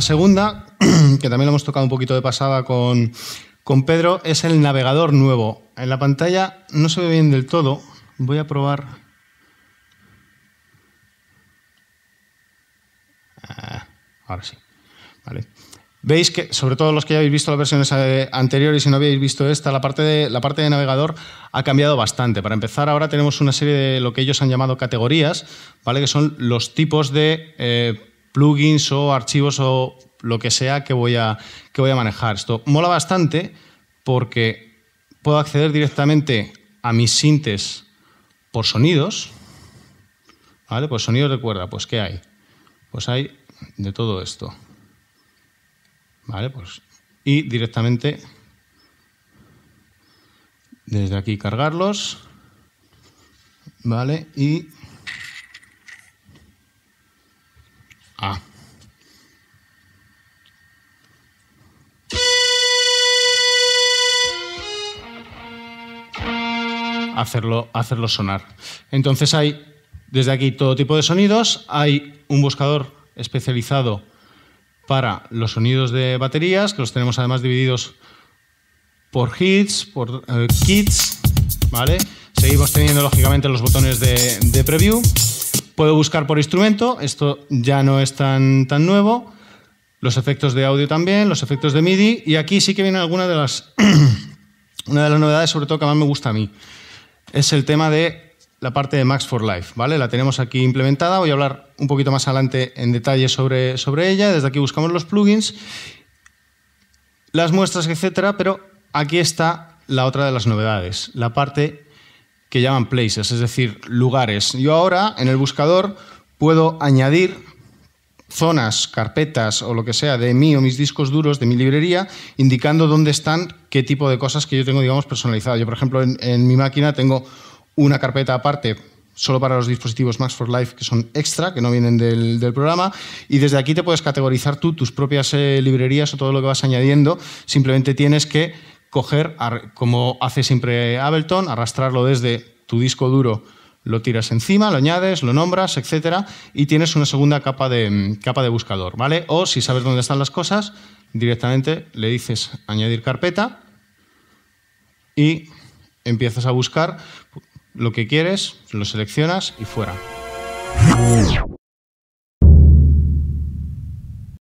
La segunda, que también lo hemos tocado un poquito de pasada con, con Pedro, es el navegador nuevo. En la pantalla no se ve bien del todo. Voy a probar. Ah, ahora sí. Vale. Veis que, sobre todo los que ya habéis visto las versiones eh, anteriores y si no habéis visto esta, la parte, de, la parte de navegador ha cambiado bastante. Para empezar, ahora tenemos una serie de lo que ellos han llamado categorías, ¿vale? que son los tipos de eh, plugins o archivos o lo que sea que voy a, que voy a manejar. Esto mola bastante porque puedo acceder directamente a mis sintes por sonidos. ¿Vale? Pues sonidos de cuerda, pues ¿qué hay? Pues hay de todo esto. ¿Vale? Pues y directamente desde aquí cargarlos. ¿Vale? Y hacerlo, hacerlo sonar. Entonces hay desde aquí todo tipo de sonidos, hay un buscador especializado para los sonidos de baterías, que los tenemos además divididos por hits, por eh, kits, ¿vale? Seguimos teniendo lógicamente los botones de, preview. Puedo buscar por instrumento, esto ya no es tan, tan nuevo. Los efectos de audio también, los efectos de MIDI. Y aquí sí que viene alguna de las, una de las novedades, sobre todo que más me gusta a mí es el tema de la parte de Max for Life, ¿vale? La tenemos aquí implementada, voy a hablar un poquito más adelante en detalle sobre, sobre ella, desde aquí buscamos los plugins, las muestras, etcétera, pero aquí está la otra de las novedades, la parte que llaman places, es decir, lugares. Yo ahora en el buscador puedo añadir zonas, carpetas o lo que sea de mí o mis discos duros de mi librería, indicando dónde están qué tipo de cosas que yo tengo, digamos, personalizado. Yo, por ejemplo, en, mi máquina tengo una carpeta aparte solo para los dispositivos Max for Life que son extra, que no vienen del, programa. Y desde aquí te puedes categorizar tú tus propias eh, librerías o todo lo que vas añadiendo. Simplemente tienes que coger, como hace siempre Ableton, arrastrarlo desde tu disco duro lo tiras encima, lo añades, lo nombras, etcétera, y tienes una segunda capa de, mm, capa de buscador, ¿vale? O si sabes dónde están las cosas, directamente le dices añadir carpeta y empiezas a buscar lo que quieres, lo seleccionas y fuera.